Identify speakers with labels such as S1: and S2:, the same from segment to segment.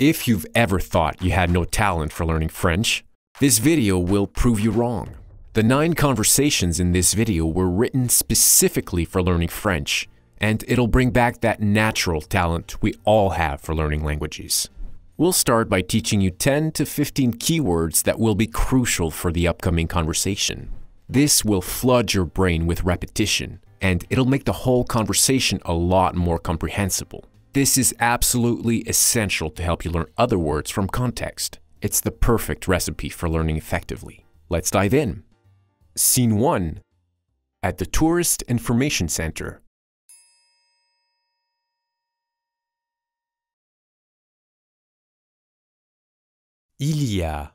S1: If you've ever thought you had no talent for learning French, this video will prove you wrong. The nine conversations in this video were written specifically for learning French, and it'll bring back that natural talent we all have for learning languages. We'll start by teaching you 10 to 15 keywords that will be crucial for the upcoming conversation. This will flood your brain with repetition, and it'll make the whole conversation a lot more comprehensible. This is absolutely essential to help you learn other words from context. It's the perfect recipe for learning effectively. Let's dive in. Scene 1 At the Tourist Information Center.
S2: Il y a.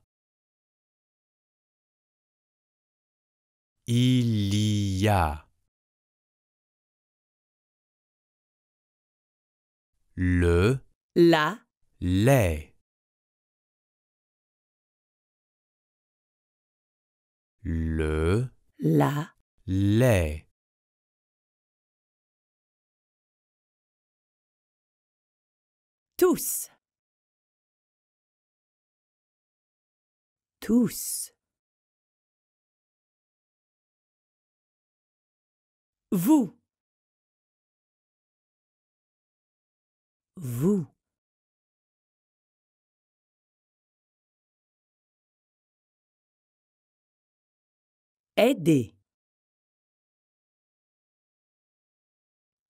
S2: Il y a. le, la, les. Le, la, les. Tous. Tous. Vous. vous. Aider.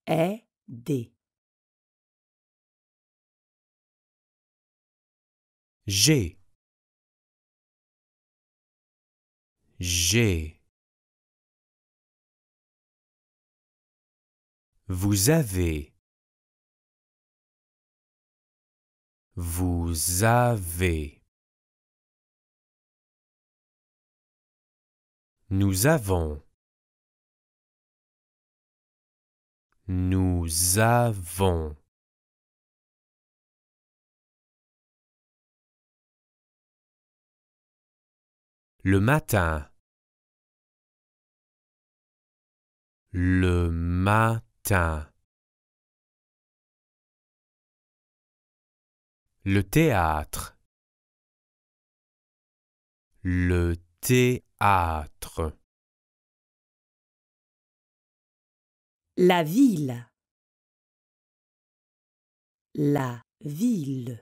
S2: Aider. J'ai. J'ai. Vous avez. Vous avez. Nous avons. Nous avons. Le matin. Le matin. Le théâtre. Le théâtre. La ville. La ville.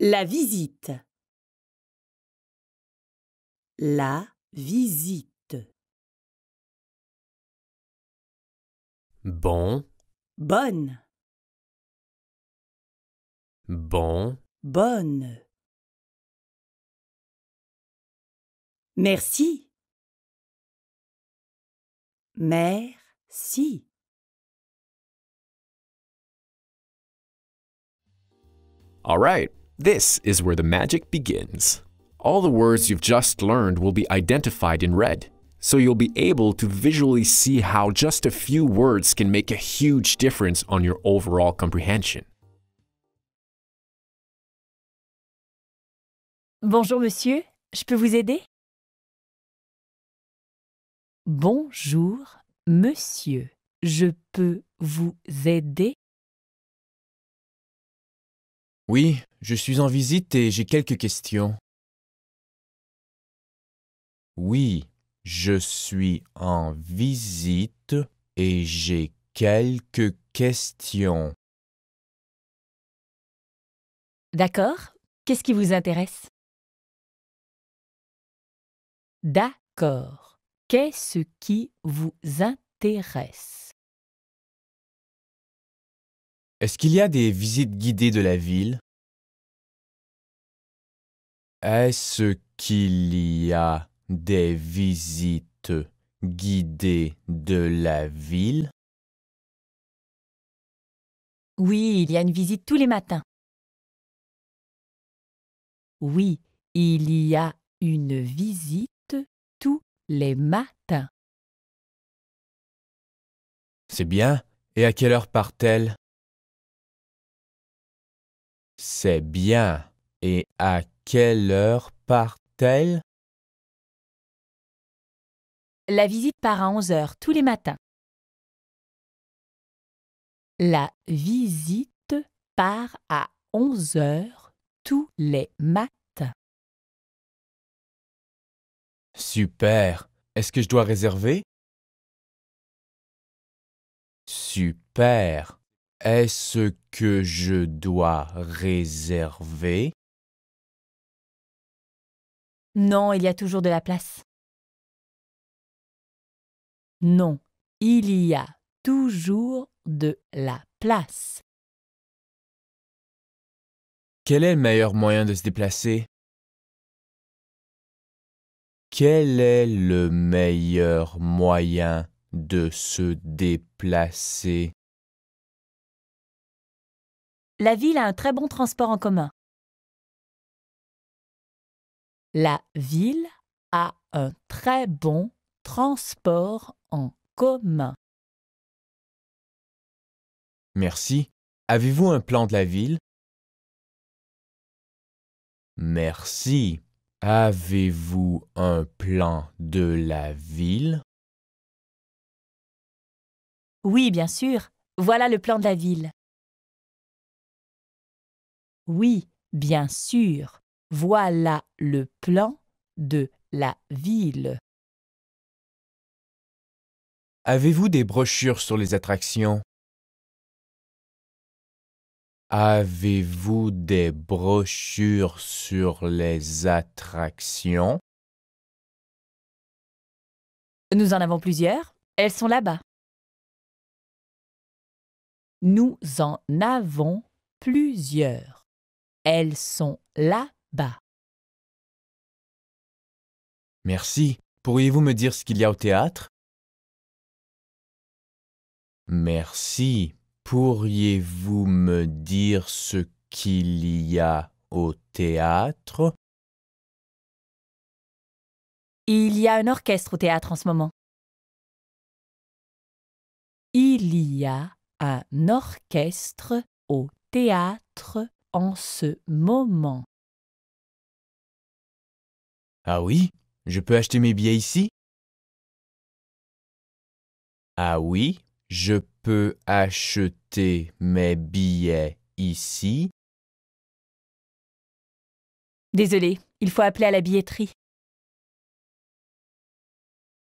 S2: La visite. La visite. Bon. Bonne. bon, bonne. Merci. Merci.
S1: All right, this is where the magic begins. All the words you've just learned will be identified in red, so you'll be able to visually see how just a few words can make a huge difference on your overall comprehension.
S2: Bonjour monsieur, je peux vous aider Bonjour monsieur, je peux vous aider Oui, je suis en visite et j'ai quelques questions. Oui, je suis en
S3: visite et j'ai quelques questions.
S2: D'accord Qu'est-ce qui vous intéresse D'accord. Qu'est-ce qui vous intéresse Est-ce qu'il y a des visites guidées de la ville
S3: Est-ce qu'il y a des visites
S2: guidées de la ville Oui, il y a une visite tous les matins. Oui, il y a une visite les matins. C'est bien. Et à quelle heure part-elle C'est bien. Et à quelle heure part-elle La visite part à 11 heures tous les matins. La visite part à 11 heures tous les matins. Super. Est-ce que je dois réserver Super. Est-ce que je dois réserver Non, il y a toujours de la place. Non, il y a toujours de la place. Quel est le meilleur moyen de se déplacer quel est le meilleur
S3: moyen
S2: de se déplacer La ville a un très bon transport en commun. La ville a un très bon transport en commun. Merci. Avez-vous un plan de la ville Merci.
S3: Avez-vous un plan de la ville
S2: Oui, bien sûr. Voilà le plan de la ville. Oui, bien sûr. Voilà le plan de la ville. Avez-vous des brochures sur les attractions
S3: Avez-vous des brochures sur les
S2: attractions Nous en avons plusieurs. Elles sont là-bas. Nous en avons plusieurs. Elles sont là-bas. Merci. Pourriez-vous me dire ce qu'il y a au théâtre Merci. Pourriez-vous
S3: me dire ce qu'il y a au théâtre
S2: Il y a un orchestre au théâtre en ce moment. Il y a un orchestre au théâtre en ce moment. Ah oui Je peux acheter mes billets ici
S3: Ah oui, je peux acheter mes
S2: billets ici Désolé, il faut appeler à la billetterie.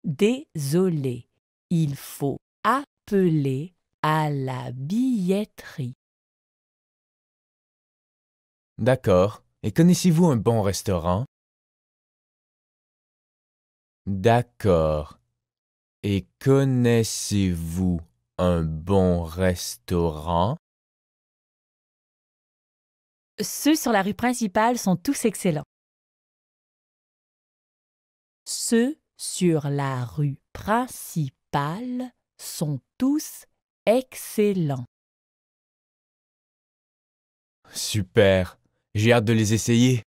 S2: Désolé, il faut appeler à la billetterie. D'accord. Et connaissez-vous un bon restaurant D'accord.
S3: Et connaissez-vous un bon restaurant?
S2: Ceux sur la rue principale sont tous excellents. Ceux sur la rue principale sont tous excellents.
S3: Super. J'ai hâte de les essayer.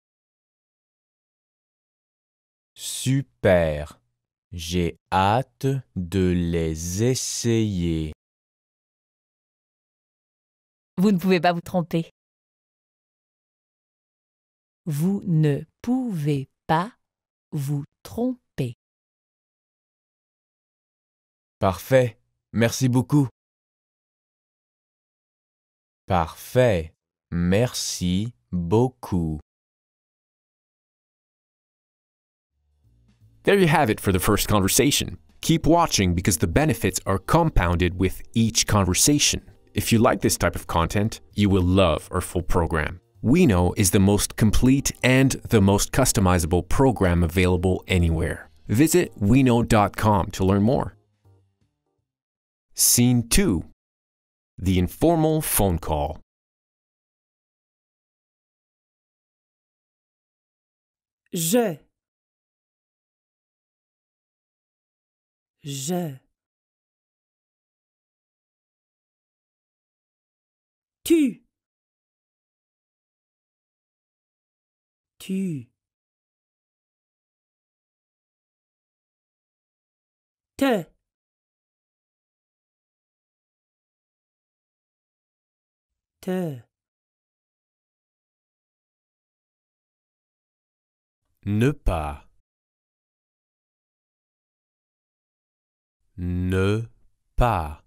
S2: Super. J'ai hâte de les essayer. Vous ne pouvez pas vous tromper. Vous ne pouvez pas vous tromper. Parfait. Merci beaucoup. Parfait. Merci beaucoup.
S1: There you have it for the first conversation. Keep watching because the benefits are compounded with each conversation. If you like this type of content, you will love our full program. Wino is the most complete and the most customizable program available anywhere. Visit wino.com to learn more. Scene 2 The Informal Phone
S2: Call Je je. Tu. Tu. Te. Te. Ne pas. ne pas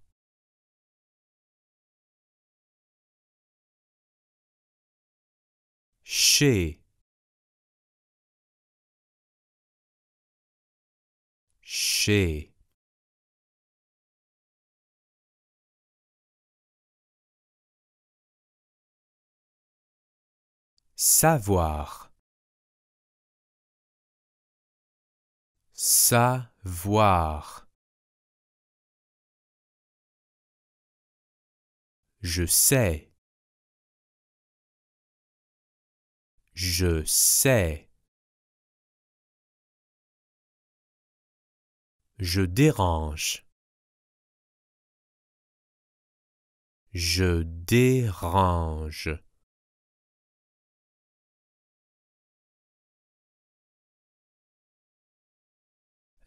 S2: chez chez savoir savoir Je sais. Je sais. Je dérange. Je dérange.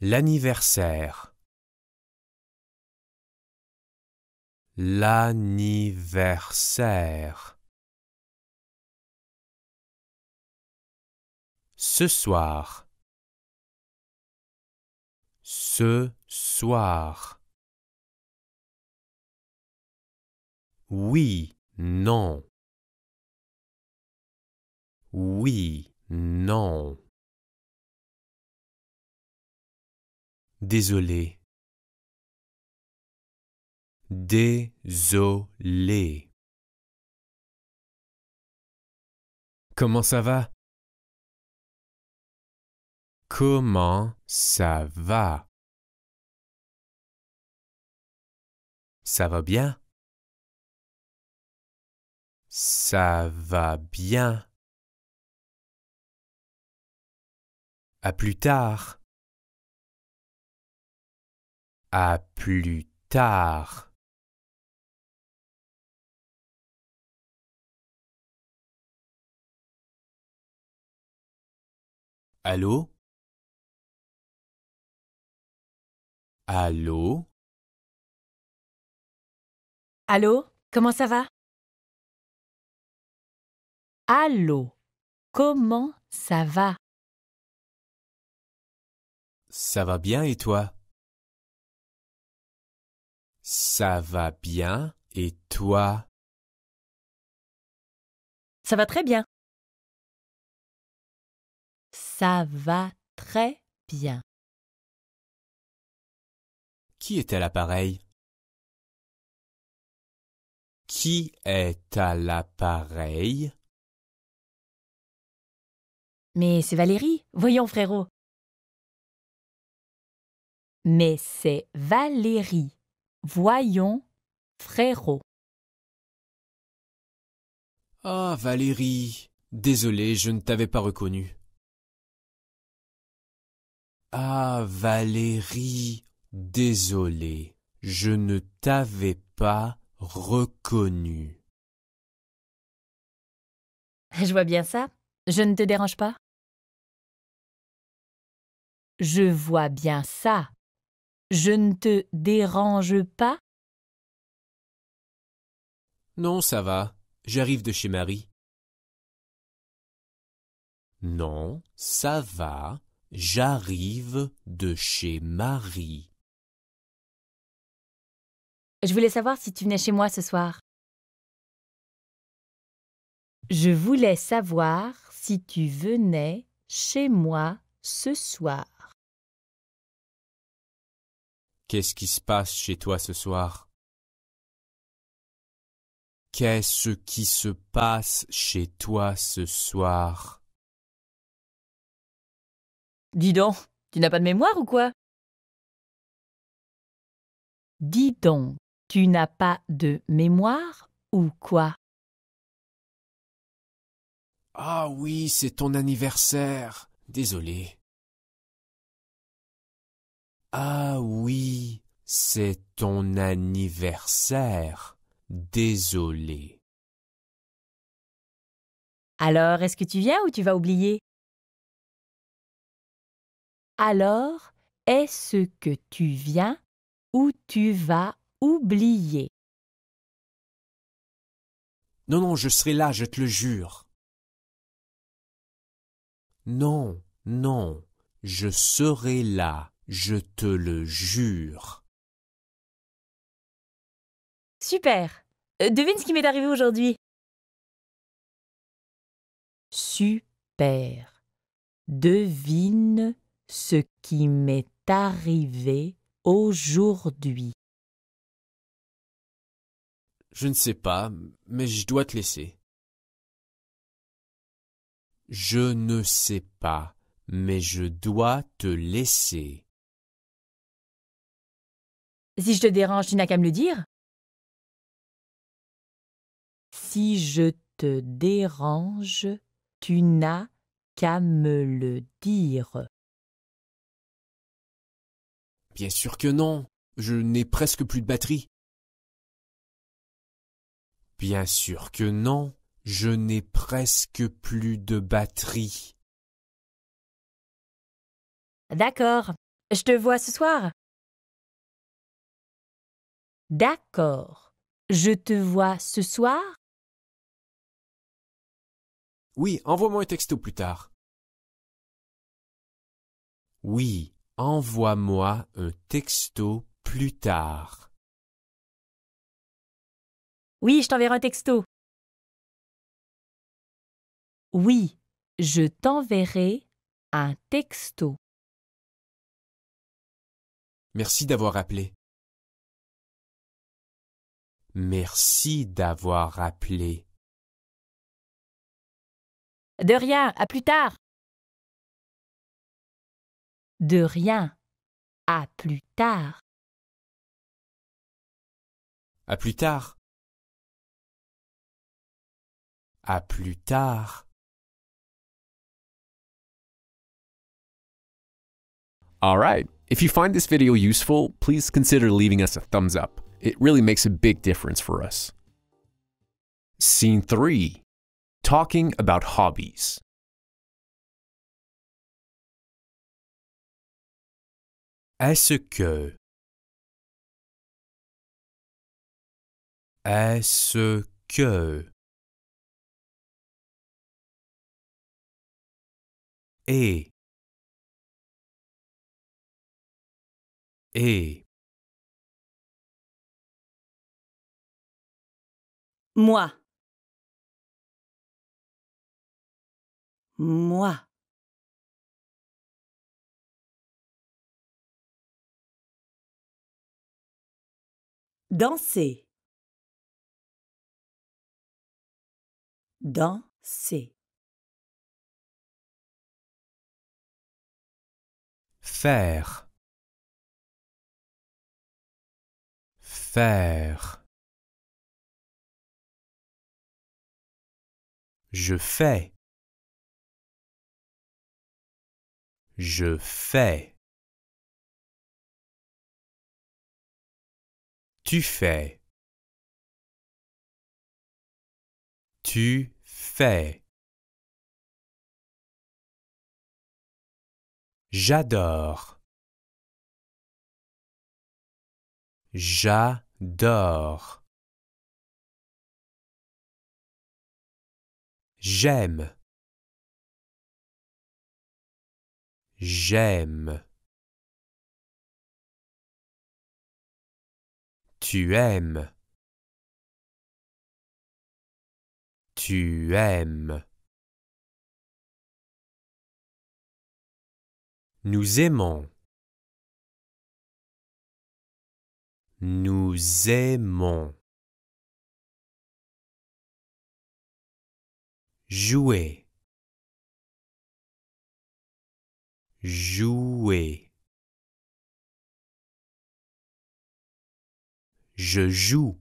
S2: L'anniversaire. l'anniversaire. Ce soir. Ce soir. Oui, non. Oui, non. Désolé. Désolé. Comment ça va Comment ça va Ça va bien Ça va bien. À plus tard. À plus tard. Allô Allô Allô Comment ça va Allô Comment ça va Ça va bien et toi Ça va bien et toi Ça va très bien. Ça va très bien. Qui est à l'appareil Qui est à l'appareil Mais c'est Valérie, voyons frérot. Mais c'est Valérie, voyons frérot.
S3: Ah Valérie, désolé, je ne t'avais pas reconnue. » Ah, Valérie, désolé, je ne t'avais pas reconnue.
S2: Je vois bien ça. Je ne te dérange pas Je vois bien ça. Je ne te dérange pas Non, ça va. J'arrive de chez Marie. Non,
S3: ça va. J'arrive de chez Marie.
S2: Je voulais savoir si tu venais chez moi ce soir. Je voulais savoir si tu venais chez moi ce soir. Qu'est-ce qui se passe chez toi ce soir Qu'est-ce
S3: qui se passe chez toi ce soir
S2: Dis donc, tu n'as pas de mémoire ou quoi Dis donc, tu n'as pas de mémoire ou quoi Ah oui, c'est ton anniversaire. Désolé. Ah oui,
S3: c'est ton anniversaire. Désolé.
S2: Alors, est-ce que tu viens ou tu vas oublier alors est-ce que tu viens ou tu vas oublier Non, non, je serai là, je te le jure. Non,
S3: non, je serai là, je te le jure.
S2: Super. Euh, devine ce qui m'est arrivé aujourd'hui. Super. Devine ce qui m'est arrivé aujourd'hui.
S3: Je ne sais pas, mais je dois te laisser. Je ne sais pas,
S2: mais je dois te laisser. Si je te dérange, tu n'as qu'à me le dire. Si je te dérange, tu n'as qu'à me le dire. Bien sûr que non. Je n'ai presque plus de batterie. Bien sûr
S3: que non. Je n'ai presque plus de batterie.
S2: D'accord. Je te vois ce soir. D'accord. Je te vois ce soir. Oui, envoie-moi un texto plus tard. Oui, Envoie-moi un texto plus tard. Oui, je t'enverrai un texto. Oui, je t'enverrai un texto.
S4: Merci d'avoir appelé.
S2: Merci d'avoir appelé. De rien, à plus tard. De rien. À plus tard. À plus tard. À plus tard.
S1: All right. If you find this video useful, please consider leaving us a thumbs up. It really makes a big difference for us. Scene 3 Talking about hobbies.
S2: Est-ce que Est-ce que Et Et Moi Moi Danser. Danser. Faire. Faire. Je fais. Je fais. Tu fais. Tu fais. J'adore. J'adore. J'aime. J'aime. Tu aimes. Tu aimes. Nous aimons. Nous aimons. Jouer. Jouer. Je joue.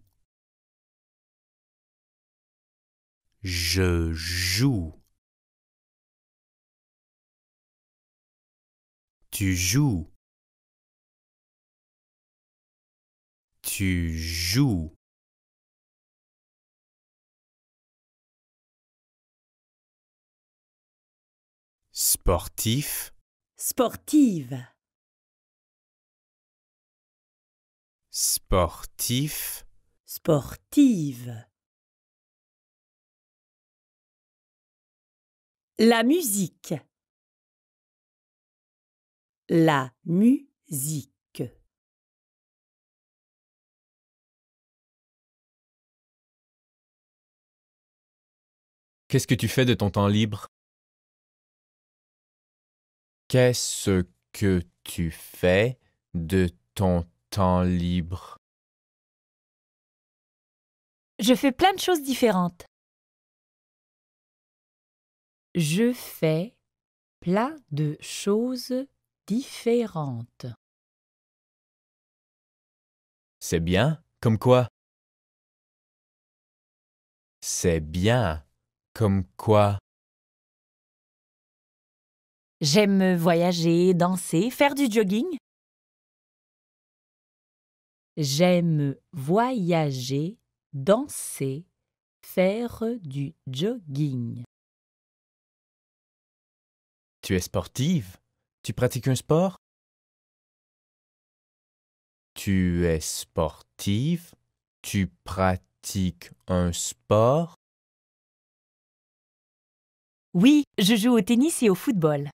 S2: Je joue. Tu joues. Tu joues. Sportif. Sportive.
S4: sportif,
S2: sportive. La musique. La musique. Qu'est-ce que tu fais de ton temps libre
S3: Qu'est-ce que tu fais de ton
S2: je fais plein de choses différentes. Je fais plein de choses différentes. C'est bien, comme quoi C'est bien, comme quoi J'aime voyager, danser, faire du jogging. J'aime voyager, danser, faire du jogging. Tu es sportive Tu pratiques un sport Tu
S3: es sportive Tu pratiques un sport
S2: Oui, je joue au tennis et au football.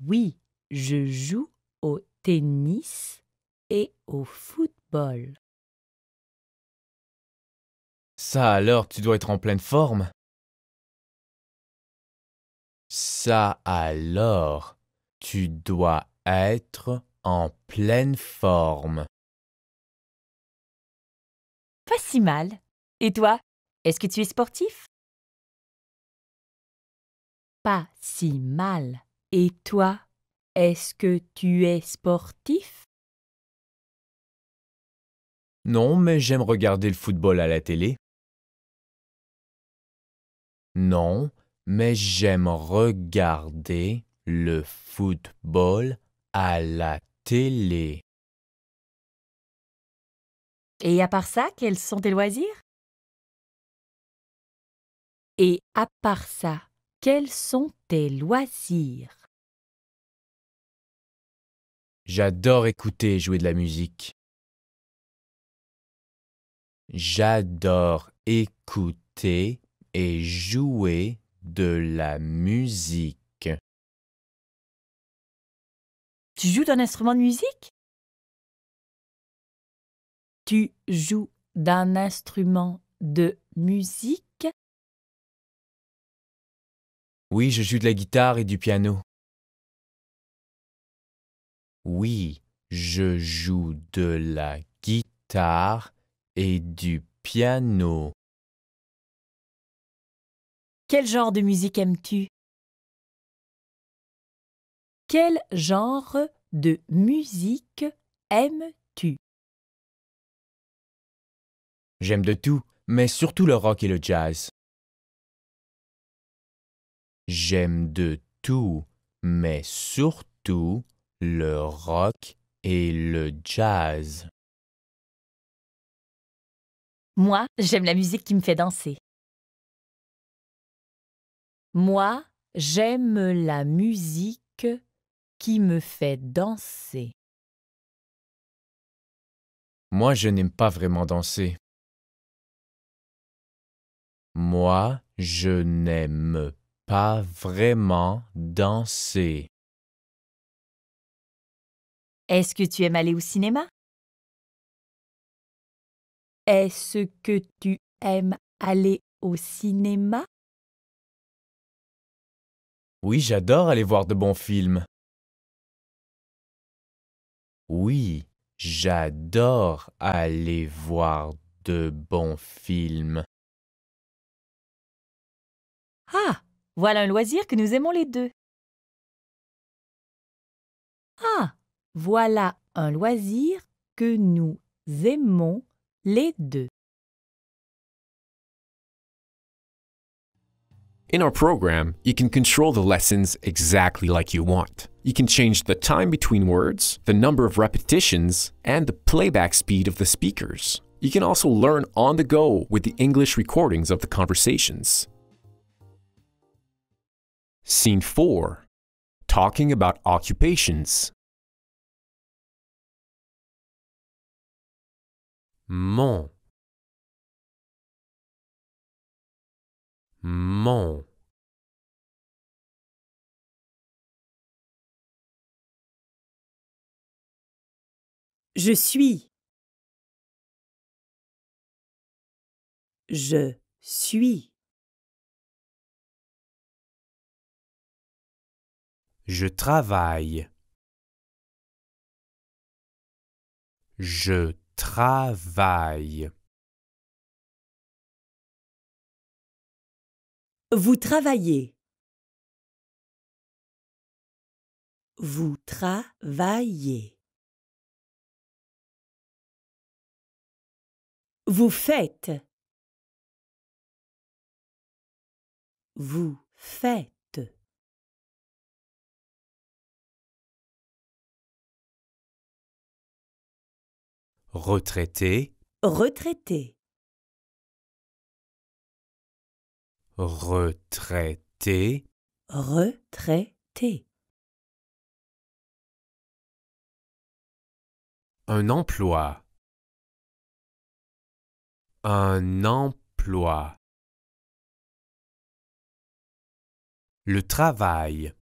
S2: Oui, je joue au tennis et au football. Ça alors, tu dois être en pleine forme.
S3: Ça alors, tu dois être en
S2: pleine forme. Pas si mal. Et toi, est-ce que tu es sportif Pas si mal. Et toi est-ce que tu es sportif Non, mais j'aime regarder le football à la télé. Non, mais j'aime
S3: regarder le football à la télé.
S2: Et à part ça, quels sont tes loisirs Et à part ça, quels sont tes loisirs J'adore écouter et jouer de la musique. J'adore
S3: écouter et jouer de la
S2: musique. Tu joues d'un instrument de musique Tu joues d'un instrument de musique Oui, je joue de la guitare et du piano. Oui,
S3: je joue de la guitare et du
S2: piano. Quel genre de musique aimes-tu Quel genre de musique aimes-tu J'aime de tout, mais surtout le rock et le jazz.
S3: J'aime de tout, mais surtout le rock
S2: et le jazz. Moi, j'aime la musique qui me fait danser. Moi, j'aime la musique qui me fait danser.
S3: Moi, je n'aime pas vraiment danser. Moi, je n'aime pas
S2: vraiment danser. Est-ce que tu aimes aller au cinéma Est-ce que tu aimes aller au cinéma Oui, j'adore aller voir de bons films.
S3: Oui, j'adore aller voir de bons
S2: films. Ah, voilà un loisir que nous aimons les deux. Ah, Voilà un loisir que nous aimons les deux.
S1: In our program, you can control the lessons exactly like you want. You can change the time between words, the number of repetitions, and the playback speed of the speakers. You can also learn on the go with the English recordings of the conversations. Scene 4 Talking about occupations.
S2: mon Je suis. Je suis. Je travaille. Je travail. Vous travaillez. Vous travaillez. Vous faites. Vous faites. retraité, retraité, retraité, retraité. Un emploi, un emploi. Le travail,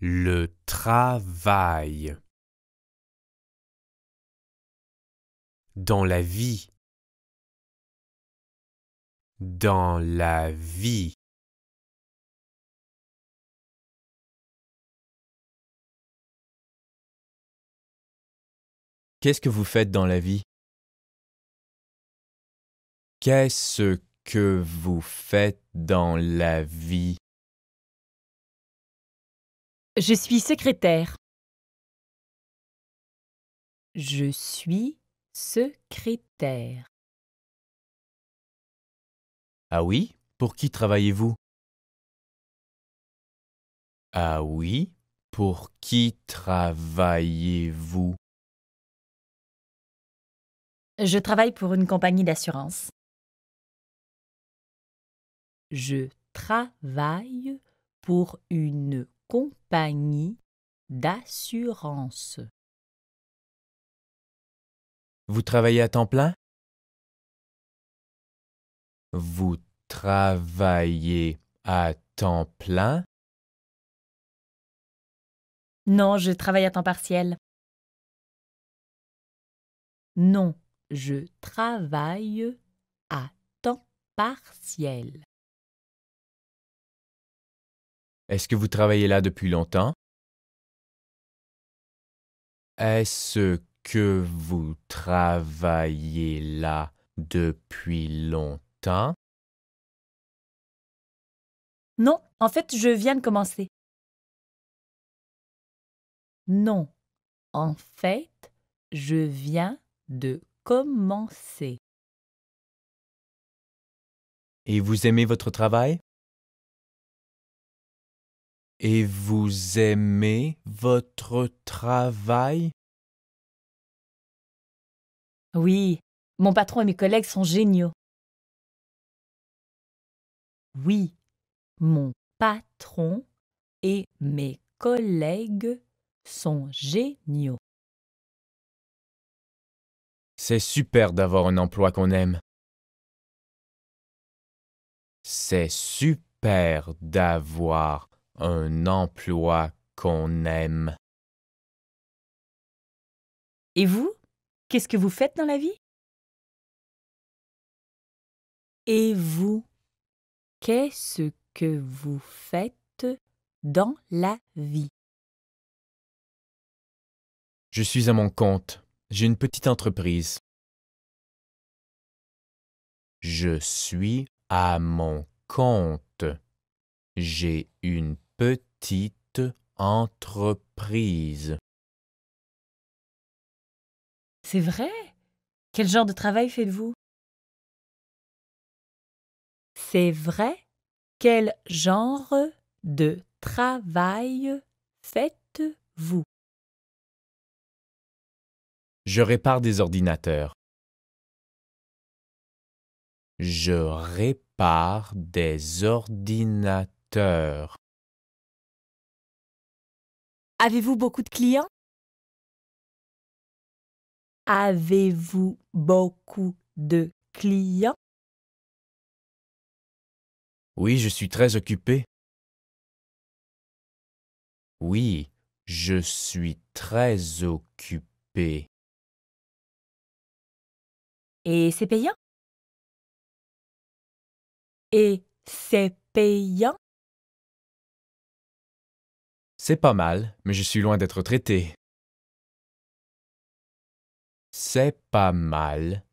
S2: le travail. dans la vie, dans la vie. Qu'est-ce que vous faites dans la vie Qu'est-ce que vous faites dans la vie Je suis secrétaire. Je suis Secrétaire. Ah oui Pour qui travaillez-vous Ah oui Pour qui travaillez-vous Je travaille pour une compagnie d'assurance. Je travaille pour une compagnie d'assurance. Vous travaillez à temps plein Vous travaillez à temps plein Non, je travaille à temps partiel. Non, je travaille à temps partiel.
S3: Est-ce que vous travaillez là depuis longtemps Est-ce que vous travaillez
S2: là depuis longtemps Non, en fait, je viens de commencer. Non, en fait, je viens de commencer. Et vous aimez votre travail Et vous aimez votre travail oui, mon patron et mes collègues sont géniaux. Oui, mon patron et mes collègues sont géniaux. C'est super d'avoir un emploi qu'on aime. C'est super
S3: d'avoir un emploi qu'on aime.
S2: Et vous Qu'est-ce que vous faites dans la vie Et vous Qu'est-ce que vous faites dans la vie
S3: Je suis à mon compte. J'ai une petite entreprise. Je suis à mon compte. J'ai une petite entreprise.
S2: C'est vrai Quel genre de travail faites-vous C'est vrai Quel genre de travail faites-vous Je répare des ordinateurs. Je répare des ordinateurs. Avez-vous beaucoup de clients Avez-vous beaucoup de clients
S4: Oui, je suis très
S2: occupé. Oui, je suis très occupé. Et c'est payant Et c'est payant C'est pas mal, mais je suis loin d'être traité. C'est pas mal,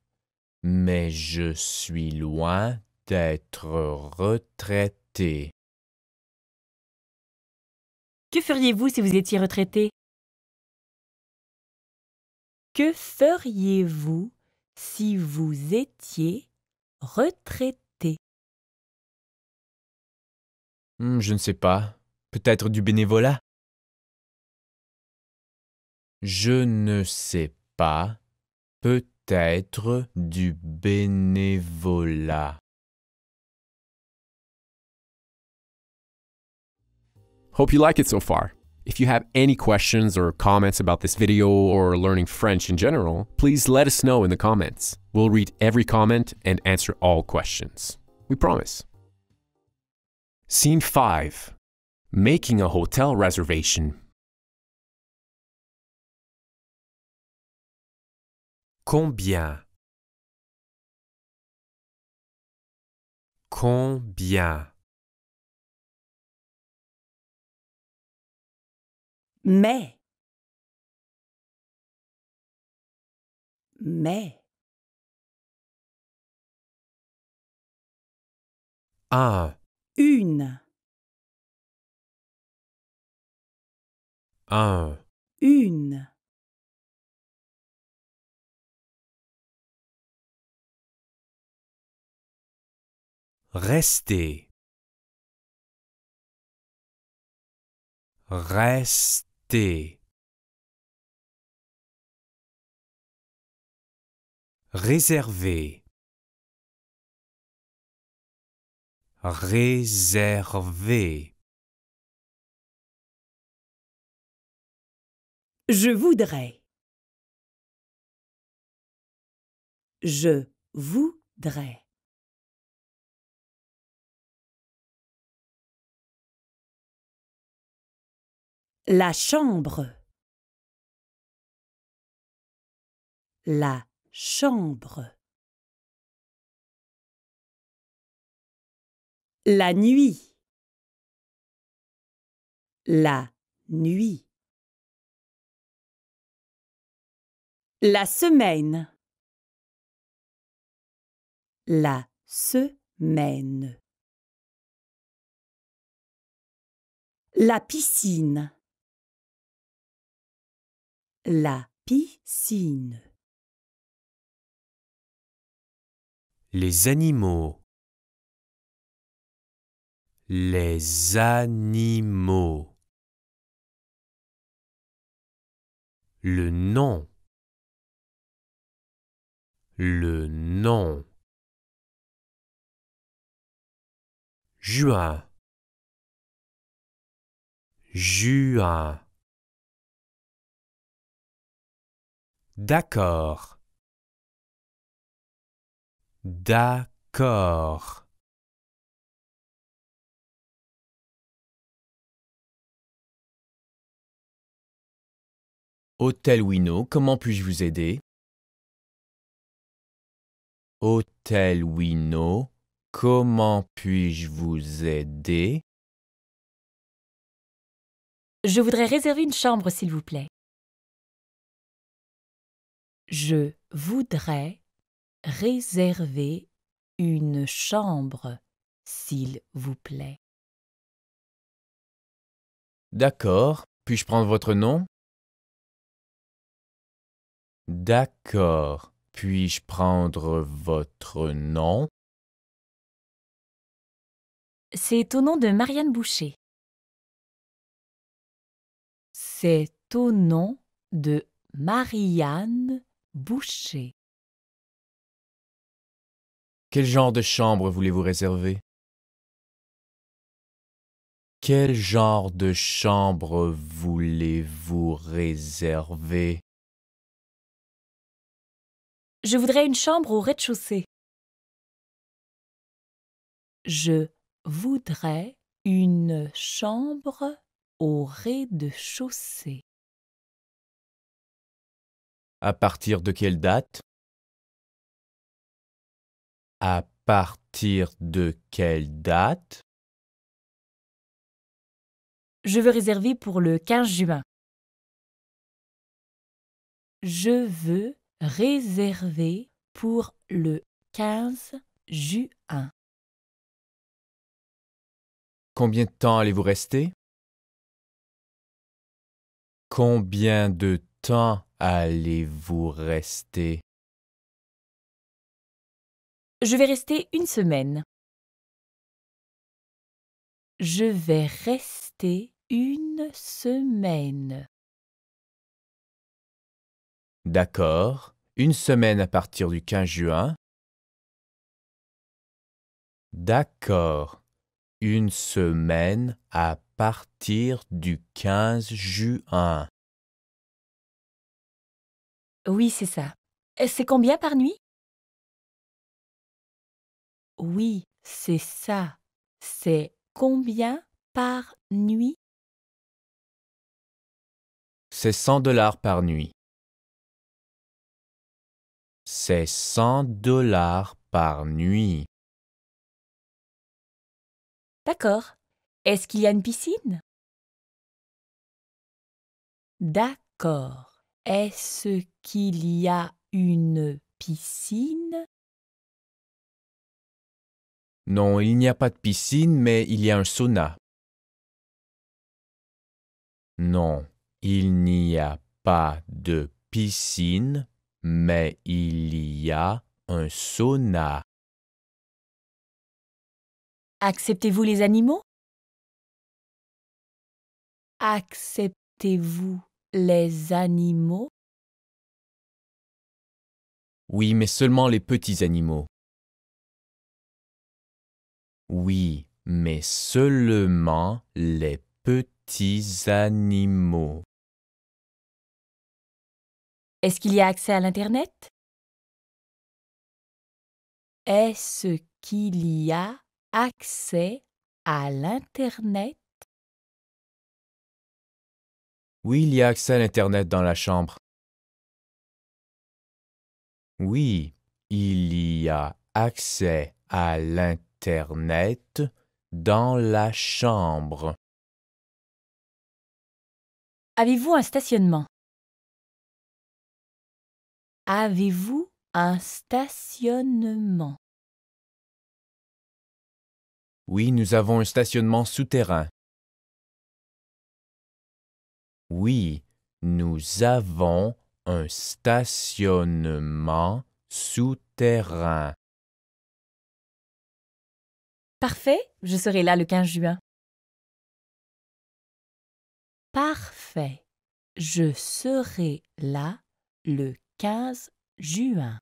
S3: mais je suis loin d'être retraité.
S2: Que feriez-vous si vous étiez retraité Que feriez-vous si vous étiez retraité hmm, Je ne sais pas. Peut-être du bénévolat
S3: Je ne sais pas. peut-être du bénévolat.
S1: Hope you like it so far. If you have any questions or comments about this video or learning French in general, please let us know in the comments. We'll read every comment and answer all questions. We promise. Scene 5 Making a hotel reservation.
S2: Combien Combien Mais Mais Un Une Un Une Rester. Rester. réserver, Réservez. Je voudrais. Je voudrais. La chambre. La chambre. La nuit. La nuit. La semaine. La semaine. La piscine. La piscine. Les animaux. Les animaux. Le nom. Le nom. Juin. Juin. D'accord. D'accord. Hôtel Wino, comment puis-je vous aider
S3: Hôtel Wino, comment puis-je vous aider
S2: Je voudrais réserver une chambre, s'il vous plaît. Je voudrais réserver une chambre, s'il vous plaît. D'accord. Puis-je prendre votre nom D'accord. Puis-je prendre votre nom C'est au nom de Marianne Boucher. C'est au nom de Marianne Boucher.
S3: Quel genre de chambre voulez-vous réserver Quel genre de chambre voulez-vous
S2: réserver Je voudrais une chambre au rez-de-chaussée. Je voudrais une chambre au rez-de-chaussée. À partir de quelle date À partir de quelle date Je veux réserver pour le 15 juin. Je veux réserver pour le 15 juin. Combien de temps allez-vous rester Combien de temps allez-vous rester Je vais rester une semaine. Je vais rester une semaine. D'accord, une semaine à partir du 15 juin. D'accord, une
S3: semaine à partir du 15 juin.
S2: Oui, c'est ça. Euh, c'est combien par nuit Oui, c'est ça. C'est combien par nuit C'est 100 dollars par nuit. C'est 100 dollars par nuit. D'accord. Est-ce qu'il y a une piscine D'accord. Est-ce qu'il y a une piscine Non, il n'y a pas de piscine, mais il y a un sauna. Non, il n'y a
S3: pas de piscine, mais il y a un
S2: sauna. Acceptez-vous les animaux Acceptez-vous les animaux Oui, mais seulement les petits animaux. Oui, mais seulement les petits animaux. Est-ce qu'il y a accès à l'Internet Est-ce qu'il y a accès à l'Internet oui, il y a accès à l'Internet dans la chambre. Oui, il
S3: y a accès à l'Internet dans la
S2: chambre. Avez-vous un stationnement Avez-vous un stationnement Oui, nous avons un stationnement souterrain. Oui, nous
S3: avons un stationnement souterrain.
S2: Parfait, je serai là le 15 juin. Parfait, je serai là le 15 juin.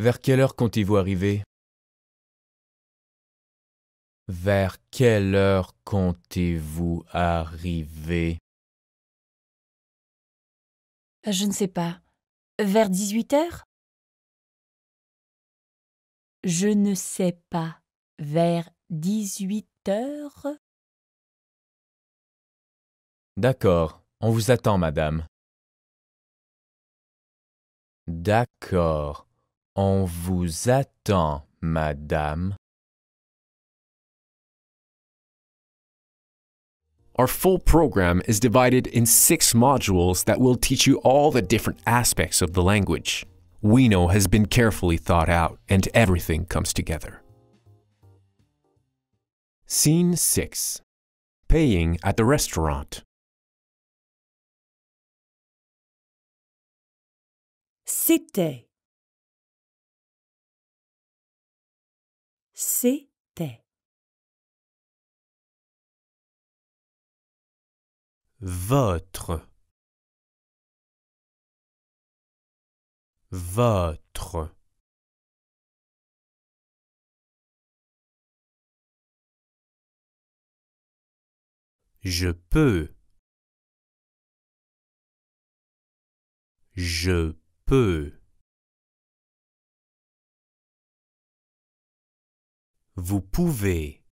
S2: Vers quelle heure comptez-vous arriver
S3: vers quelle heure comptez-vous arriver
S2: Je ne sais pas. Vers 18 heures Je ne sais pas. Vers 18 heures D'accord. On vous attend, madame.
S3: D'accord. On vous attend, madame.
S1: Our full program is divided in six modules that will teach you all the different aspects of the language. Wino has been carefully thought out and everything comes together. Scene 6 Paying at the restaurant.
S2: C'était. C'est votre votre Je peux. Je peux. Vous pouvez.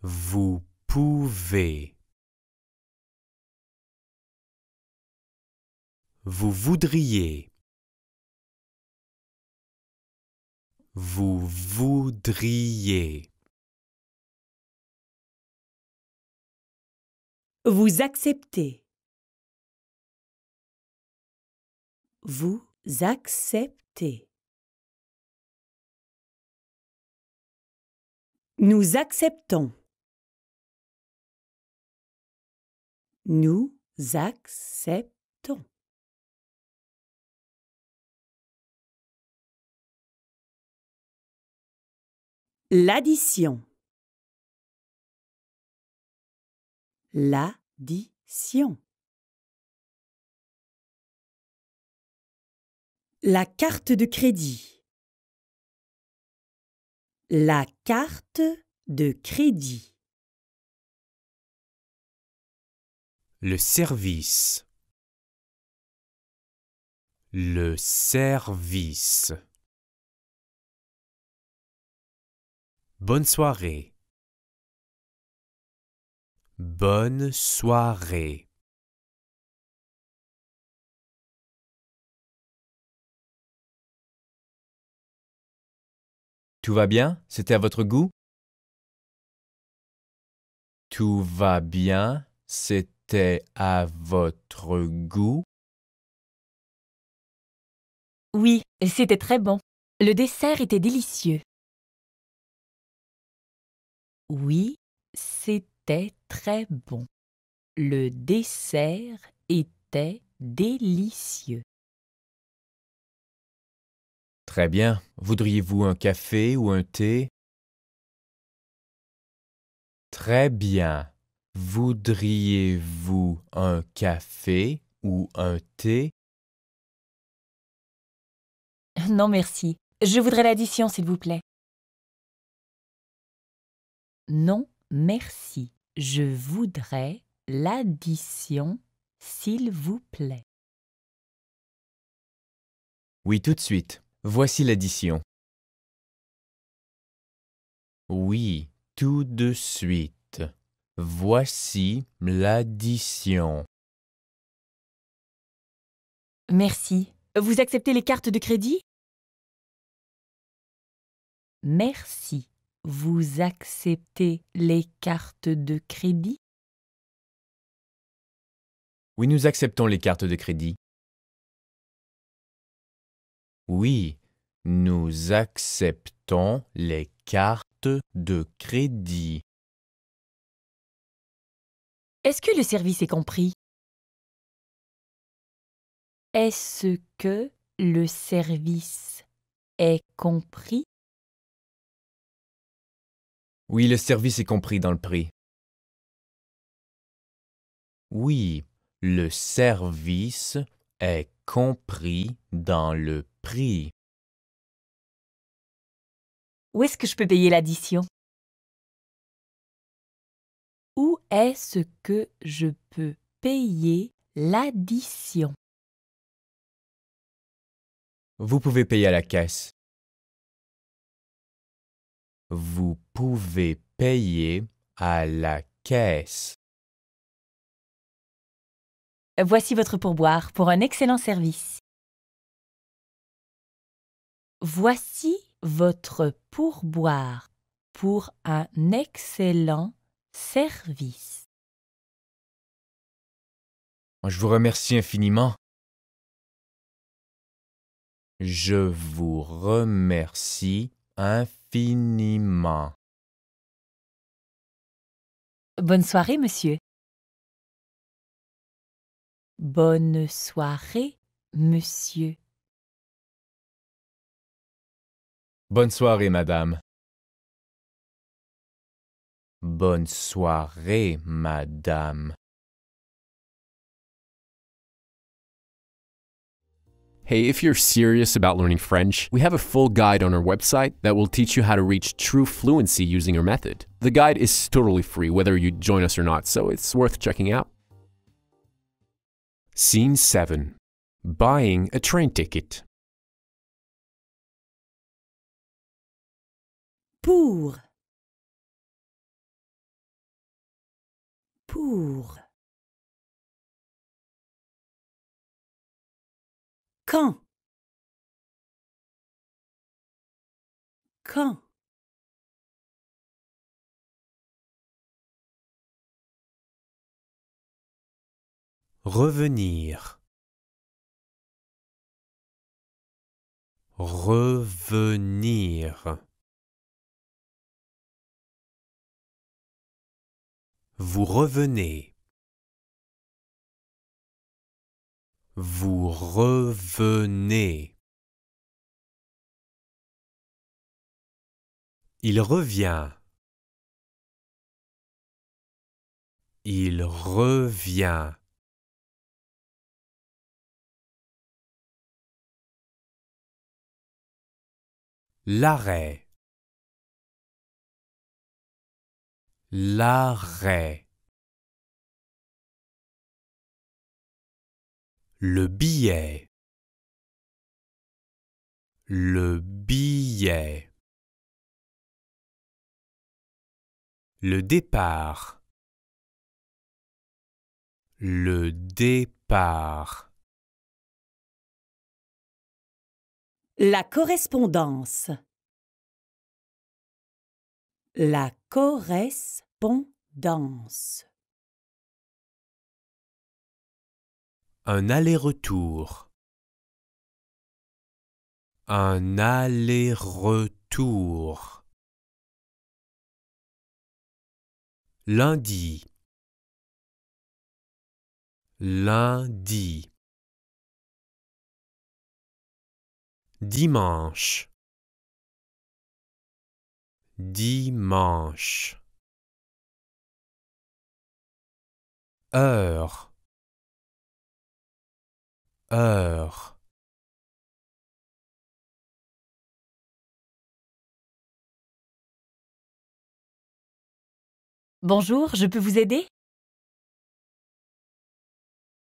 S2: Vous pouvez. Vous voudriez. Vous voudriez. Vous acceptez. Vous acceptez. Nous acceptons. Nous acceptons. L'addition. L'addition. La carte de crédit. La carte de crédit. Le service. Le service. Bonne soirée. Bonne soirée. Tout va bien C'était à votre goût
S3: Tout va bien C'est à votre goût
S2: Oui, c'était très bon. Le dessert était délicieux. Oui, c'était très bon. Le dessert était délicieux. Très bien. Voudriez-vous un café ou un thé Très bien.
S3: Voudriez-vous un café ou un thé
S2: Non, merci. Je voudrais l'addition, s'il vous plaît. Non, merci. Je voudrais l'addition, s'il vous plaît. Oui, tout de suite. Voici l'addition. Oui, tout de suite. Voici l'addition. Merci. Vous acceptez les cartes de crédit Merci. Vous acceptez les cartes de crédit Oui, nous acceptons les cartes de crédit. Oui, nous acceptons les cartes de crédit. Est-ce que le service est compris Est-ce que le service est compris Oui, le service est compris dans le prix. Oui, le service est compris dans le prix. Où est-ce que je peux payer l'addition Est-ce que je peux payer l'addition Vous pouvez payer à la caisse. Vous pouvez payer à la caisse. Voici votre pourboire pour un excellent service. Voici votre pourboire pour un excellent Service. Je vous remercie infiniment. Je vous remercie infiniment. Bonne soirée, monsieur. Bonne soirée, monsieur. Bonne soirée, madame. Bonne soirée, madame.
S1: Hey, if you're serious about learning French, we have a full guide on our website that will teach you how to reach true fluency using our method. The guide is totally free whether you join us or not, so it's worth checking out. Scene 7.
S2: Buying a train ticket. Pour Pour Quand Quand Revenir. Revenir. Vous revenez. Vous revenez. Il revient. Il revient. L'arrêt. l'arrêt, le billet, le billet, le départ, le départ. La correspondance. La Correspondance. Un aller-retour. Un aller-retour. Lundi. Lundi. Dimanche dimanche heure heure Bonjour, je peux vous aider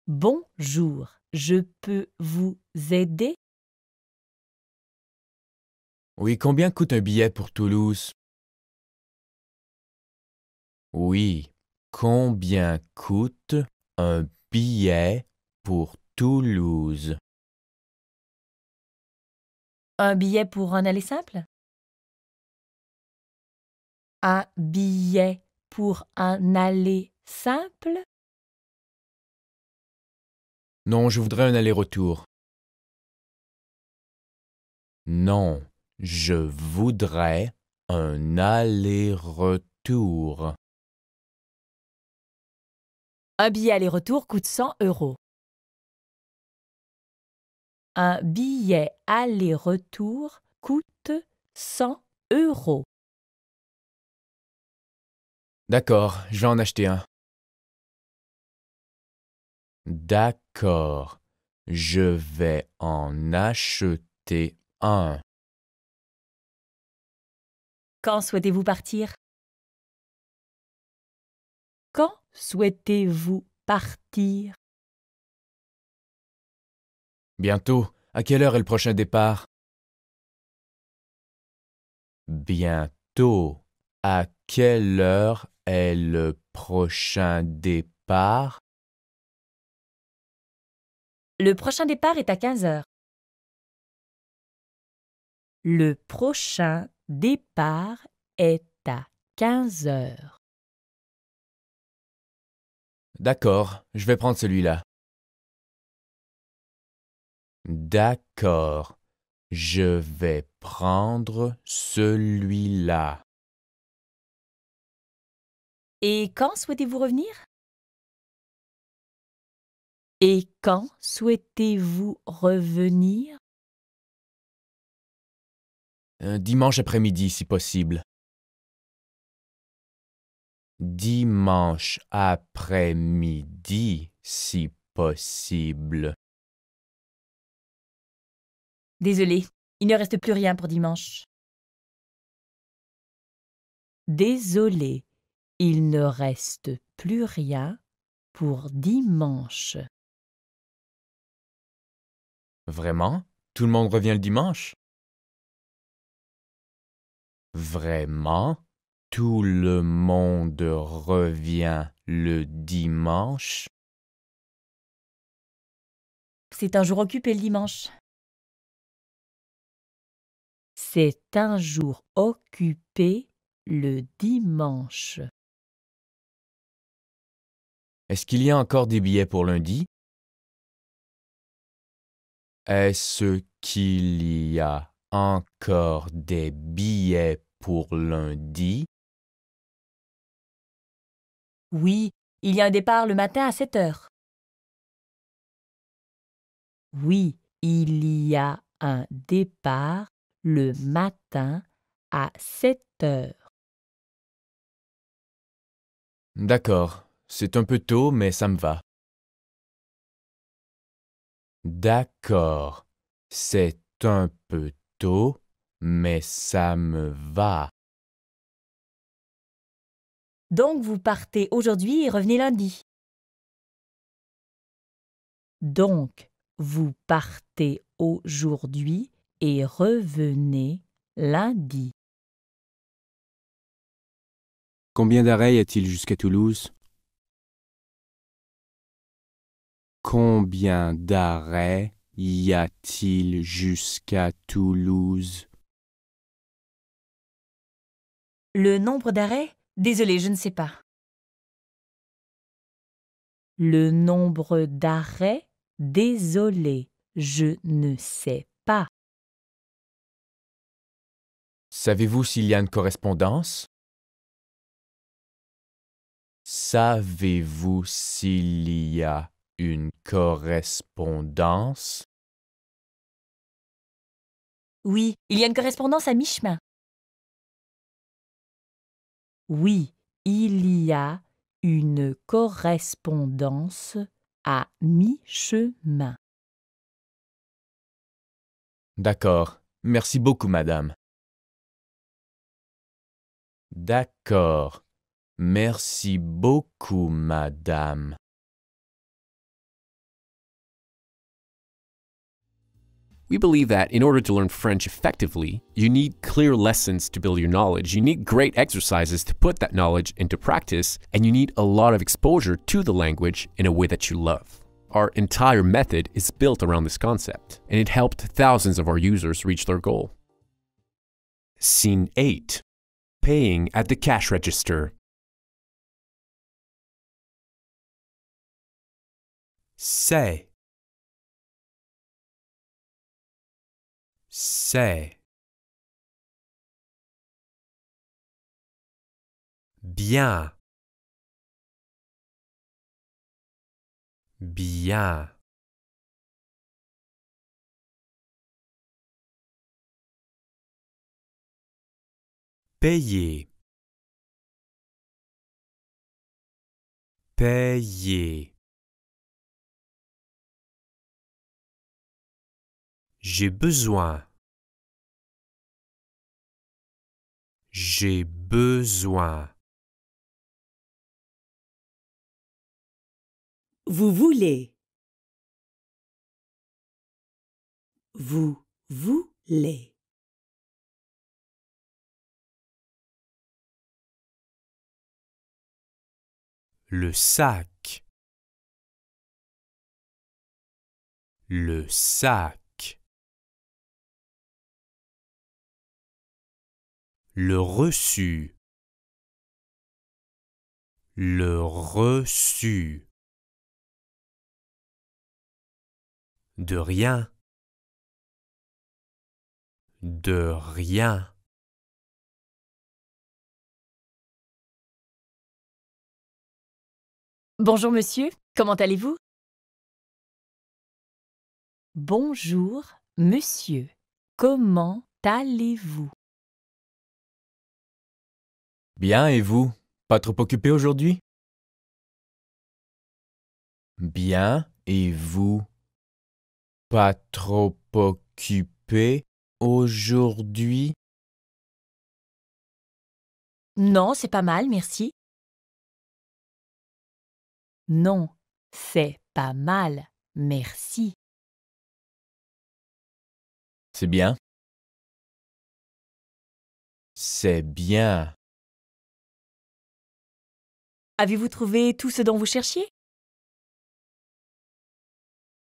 S2: Bonjour, je peux vous aider Oui, combien coûte un billet pour Toulouse oui.
S3: Combien coûte un billet pour Toulouse
S2: Un billet pour un aller simple Un billet pour un aller simple Non, je voudrais un aller-retour. Non, je voudrais un aller-retour. Un billet aller-retour coûte 100 euros. Un billet aller-retour coûte 100 euros. D'accord, je vais en acheter un. D'accord, je vais en acheter un. Quand souhaitez-vous partir Souhaitez-vous partir Bientôt. À quelle heure est le prochain départ
S3: Bientôt. À quelle heure est le prochain
S2: départ Le prochain départ est à 15 heures. Le prochain départ est à 15 heures. D'accord, je vais prendre celui-là.
S3: D'accord, je vais prendre
S2: celui-là. Et quand souhaitez-vous revenir Et quand souhaitez-vous revenir Un euh, dimanche après-midi, si possible dimanche
S3: après-midi si possible.
S2: Désolé, il ne reste plus rien pour dimanche. Désolé, il ne reste plus rien pour dimanche. Vraiment Tout le monde revient le dimanche
S3: Vraiment tout le monde revient
S2: le dimanche? C'est un jour occupé le dimanche. C'est un jour occupé le dimanche. Est-ce qu'il y a encore des billets pour lundi?
S3: Est-ce qu'il y a encore des billets
S2: pour lundi? Oui, il y a un départ le matin à 7 heures. Oui, il y a un départ le matin à 7 heures. D'accord, c'est un peu tôt, mais ça me va.
S3: D'accord, c'est un peu tôt, mais ça me
S2: va. Donc vous partez aujourd'hui et revenez lundi. Donc vous partez aujourd'hui et revenez lundi. Combien d'arrêts y a-t-il jusqu'à Toulouse Combien d'arrêts y a-t-il jusqu'à Toulouse Le nombre d'arrêts Désolé, je ne sais pas. Le nombre d'arrêts Désolé, je ne sais pas. Savez-vous s'il y a une correspondance
S3: Savez-vous s'il y a une correspondance
S2: Oui, il y a une correspondance à mi-chemin. Oui, il y a une correspondance à mi-chemin. D'accord. Merci beaucoup, madame. D'accord. Merci beaucoup, madame.
S1: We believe that in order to learn French effectively, you need clear lessons to build your knowledge, you need great exercises to put that knowledge into practice, and you need a lot of exposure to the language in a way that you love. Our entire method is built around this concept, and it helped thousands of our users reach their goal. Scene 8 Paying at the Cash Register
S2: Say C'est. Bien. Bien. Payer. Payer. J'ai besoin. J'ai besoin. Vous voulez. Vous voulez. Le sac. Le sac. le reçu, le reçu. De rien, de rien. Bonjour monsieur, comment allez-vous Bonjour monsieur, comment allez-vous Bien, et vous Pas trop occupé aujourd'hui Bien, et vous Pas trop occupé aujourd'hui Non, c'est pas mal, merci. Non, c'est pas mal, merci. C'est bien. C'est bien. Avez-vous trouvé tout ce dont vous cherchiez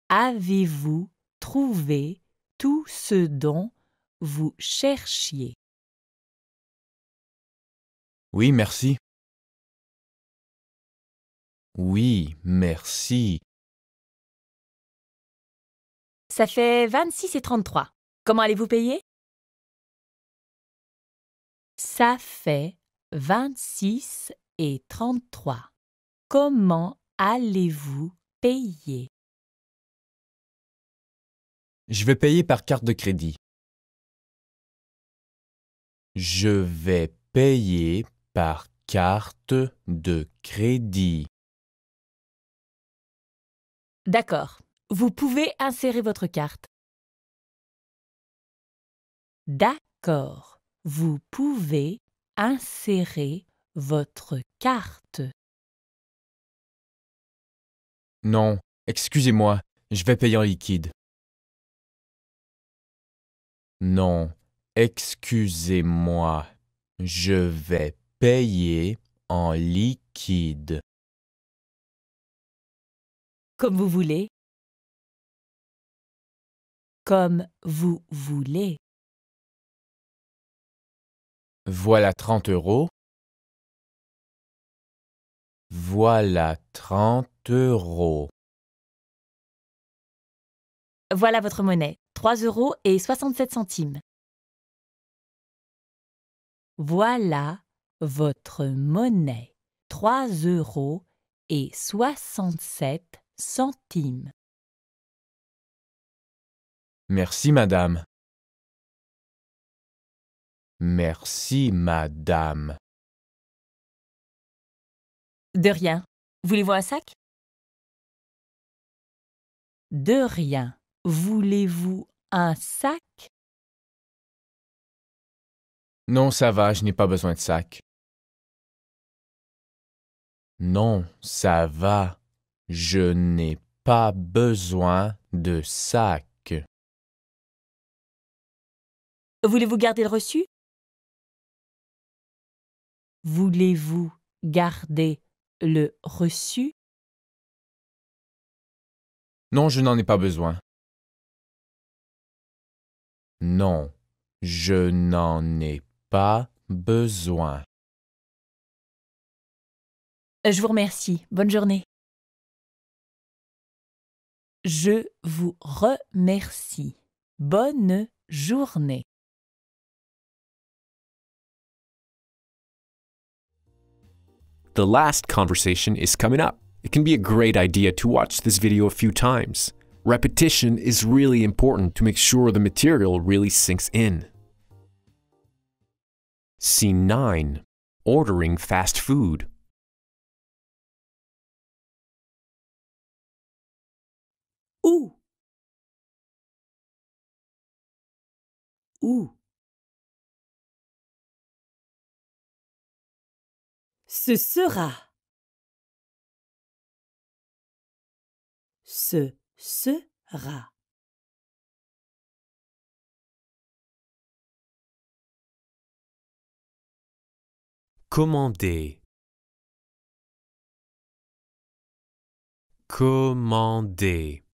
S2: Avez-vous trouvé tout ce dont vous cherchiez Oui, merci. Oui, merci. Ça fait 26 et 33. Comment allez-vous payer Ça fait 26 et 33. Comment allez-vous payer Je vais payer par carte de crédit. Je
S3: vais payer par carte de crédit.
S2: D'accord. Vous pouvez insérer votre carte. D'accord. Vous pouvez insérer votre carte. Non, excusez-moi, je vais payer en liquide. Non, excusez-moi, je vais payer en liquide. Comme vous voulez. Comme vous voulez. Voilà 30 euros. Voilà trente euros. Voilà votre monnaie, 3 euros et 67 centimes. Voilà votre monnaie, 3 euros et 67 centimes. Merci, madame. Merci, madame. De rien. Voulez-vous un sac De rien. Voulez-vous un sac Non, ça va, je n'ai pas besoin de sac. Non,
S3: ça va. Je n'ai pas besoin de sac.
S2: Voulez-vous garder le reçu Voulez-vous garder le reçu Non, je n'en ai pas besoin. Non, je n'en ai pas besoin. Euh, je vous remercie. Bonne journée. Je vous remercie. Bonne journée.
S1: The last conversation is coming up. It can be a great idea to watch this video a few times. Repetition is really important to make sure the material really sinks in. Scene 9. Ordering fast food.
S2: Ooh. Ooh. Ce sera. Ce sera. Commander. Commander.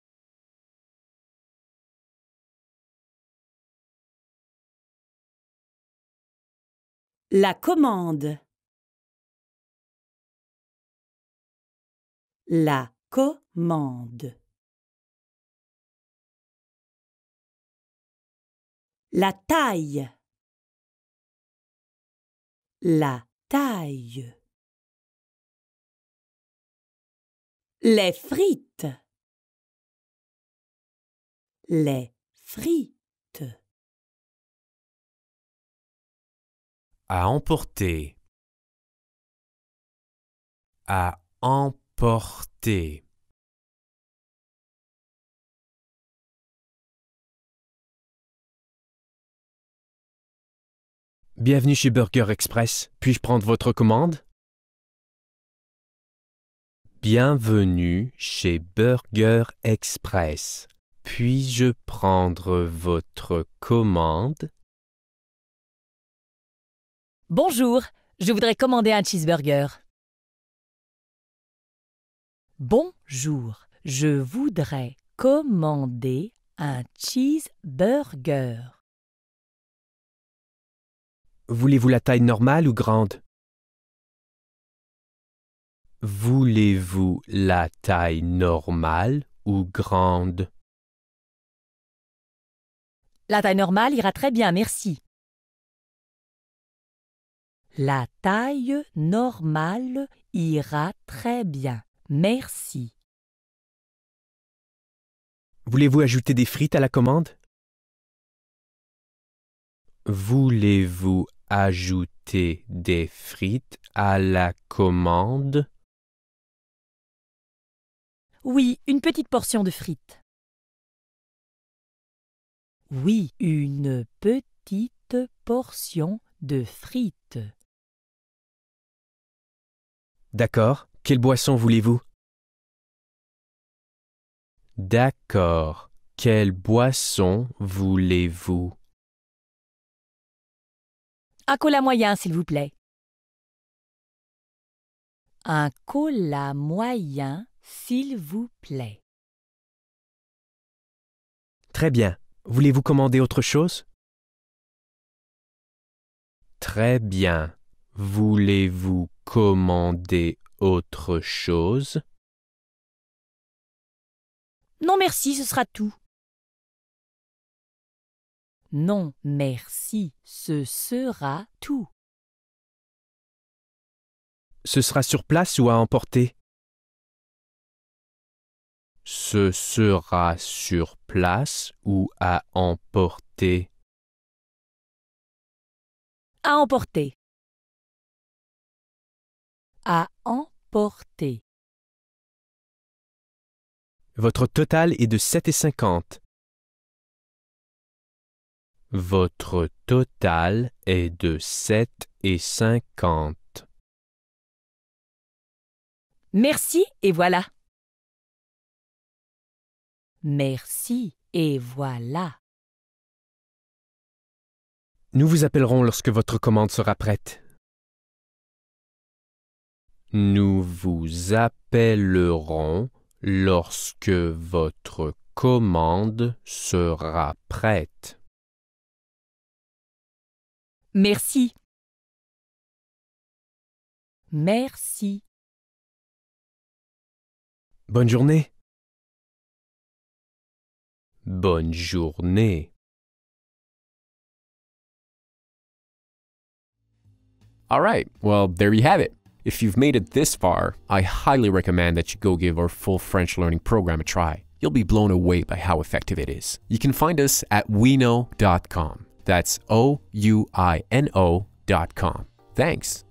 S2: La commande. La commande. La taille. La taille. Les frites. Les frites. À emporter. À porter Bienvenue chez Burger Express. Puis-je prendre votre commande
S3: Bienvenue chez Burger Express. Puis-je
S2: prendre votre commande Bonjour, je voudrais commander un cheeseburger. Bonjour, je voudrais commander un cheeseburger. Voulez-vous la taille normale ou grande Voulez-vous
S3: la taille normale ou grande
S2: La taille normale ira très bien, merci. La taille normale ira très bien. Merci. Voulez-vous ajouter des frites à la commande? Voulez-vous ajouter des frites à la commande? Oui, une petite portion de frites. Oui, une petite portion de frites. D'accord. Quelle boisson voulez-vous D'accord. Quelle boisson voulez-vous Un cola moyen, s'il vous plaît. Un cola moyen, s'il vous plaît. Très bien. Voulez-vous commander autre chose Très
S3: bien. Voulez-vous commander autre chose
S2: Non merci, ce sera tout. Non merci, ce sera tout. Ce sera sur place ou à emporter Ce sera sur place ou à emporter À emporter. À emporter. Votre total est de 7,50. Votre total est de 7,50. Merci et voilà. Merci et voilà. Nous vous appellerons lorsque votre commande sera prête. Nous vous
S3: appellerons lorsque votre commande sera
S2: prête. Merci. Merci. Bonne journée. Bonne journée.
S1: All right. Well, there you have it. If you've made it this far, I highly recommend that you go give our full French learning program a try. You'll be blown away by how effective it is. You can find us at weknow.com. That's O U I N O.com. Thanks.